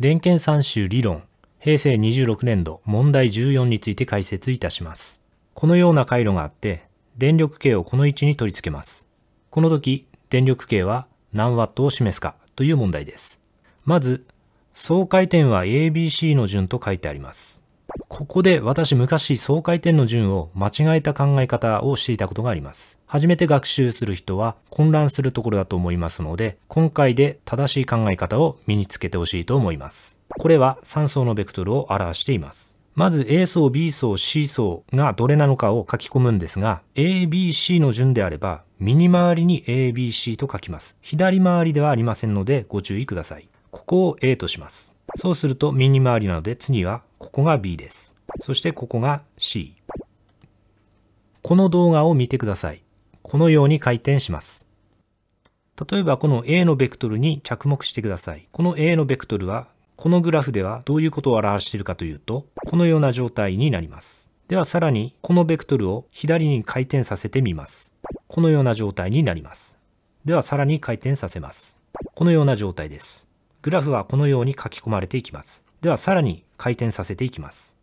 電検三種理論平成26年度問題14について解説いたします。このような回路があって、電力計をこの位置に取り付けます。この時、電力計は何ワットを示すかという問題です。まず、総回転は ABC の順と書いてあります。ここで私昔総回転の順を間違えた考え方をしていたことがあります。初めて学習する人は混乱するところだと思いますので、今回で正しい考え方を身につけてほしいと思います。これは3層のベクトルを表しています。まず A 層、B 層、C 層がどれなのかを書き込むんですが、A、B、C の順であれば、右回りに A、B、C と書きます。左回りではありませんのでご注意ください。ここを A とします。そうすると右回りなので次はここが B です。そしてここが C。この動画を見てください。このように回転します。例えばこの A のベクトルに着目してください。この A のベクトルは、このグラフではどういうことを表しているかというと、このような状態になります。ではさらに、このベクトルを左に回転させてみます。このような状態になります。ではさらに回転させます。このような状態です。グラフはこのように書き込まれていきます。ではさらに回転させていきます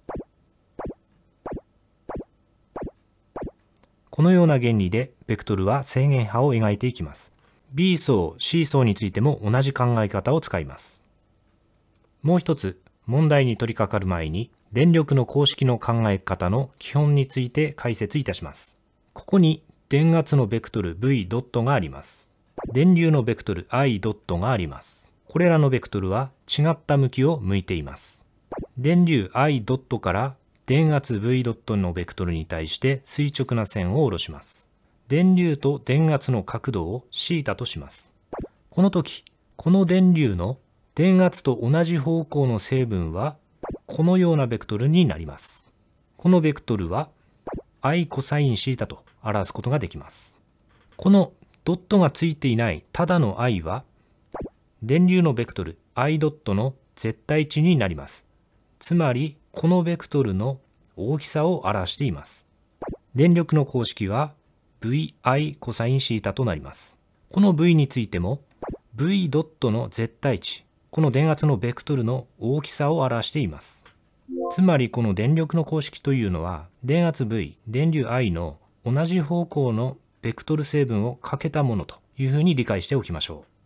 このような原理でベクトルは正弦波を描いていきます B 層 C 層についても同じ考え方を使いますもう一つ問題に取り掛かる前に電力の公式の考え方の基本について解説いたしますここに電圧のベクトル V ドットがあります電流のベクトル I ドットがありますこれらのベクトルは違った向きを向いています。電流 I ドットから電圧 V ドットのベクトルに対して垂直な線を下ろします。電流と電圧の角度を θ とします。この時、この電流の電圧と同じ方向の成分はこのようなベクトルになります。このベクトルは i コサイン θ と表すことができます。このドットがついていないただの i は電流のベクトル i ドットの絶対値になります。つまり、このベクトルの大きさを表しています。電力の公式は VI コサインシータとなります。この V についても V ドットの絶対値、この電圧のベクトルの大きさを表しています。つまりこの電力の公式というのは電圧 V、電流 I の同じ方向のベクトル成分をかけたものというふうに理解しておきましょう。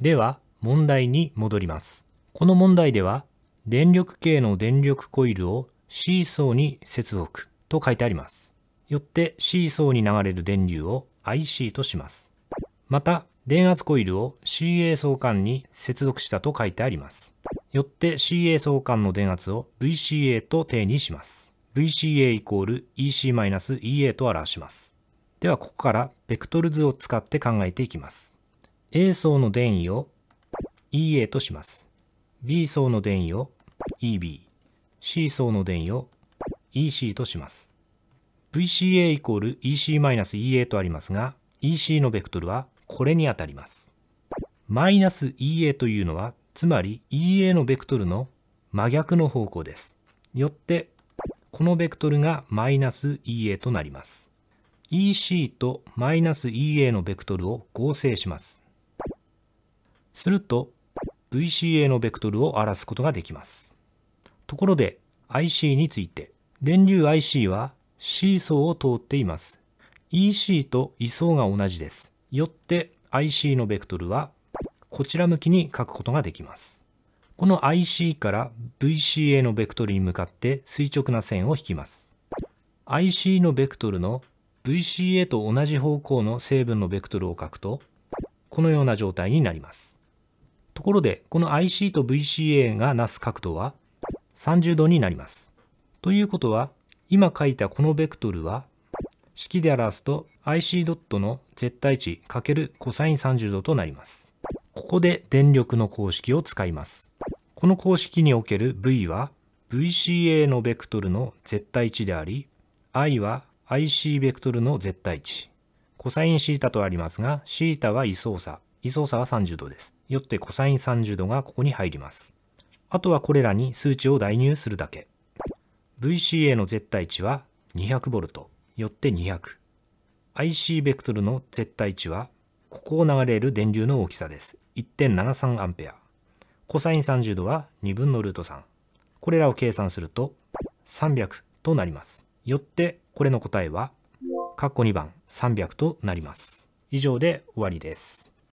では、問題に戻ります。この問題では、電力系の電力コイルをシーソーに接続と書いてあります。よってシーソーに流れる電流を IC とします。また、電圧コイルを CA 相関に接続したと書いてあります。よって CA 相関の電圧を VCA と定にします。VCA イコール EC-EA と表します。ではここからベクトル図を使って考えていきます。A 層の電位を EA とします B 層の電位を EBC 層の電位を EC とします VCA イコール EC-EA とありますが EC のベクトルはこれにあたりますマイナス EA というのはつまり EA のベクトルの真逆の方向ですよってこのベクトルがマイナス EA となります EC とマイナス EA のベクトルを合成しますすると VCA のベクトルを表すことができます。ところで IC について電流 IC は C 層を通っています。EC と位相が同じです。よって IC のベクトルはこちら向きに書くことができます。この IC から VCA のベクトルに向かって垂直な線を引きます。IC のベクトルの VCA と同じ方向の成分のベクトルを書くとこのような状態になります。ところで、この IC と VCA がなす角度は30度になります。ということは、今書いたこのベクトルは、式で表すと IC ドットの絶対値 ×cos30 度となります。ここで電力の公式を使います。この公式における V は VCA のベクトルの絶対値であり、I は IC ベクトルの絶対値。コサイン θ とありますが、θ は位相差。位相差は30度です。よって cos30 度がここに入ります。あとはこれらに数値を代入するだけ。VCA の絶対値は 200V よって 200IC ベクトルの絶対値はここを流れる電流の大きさです1.73アンペアコサイン30度は2分のルート3これらを計算すると300となりますよってこれの答えは括弧2番300となります以上で終わりです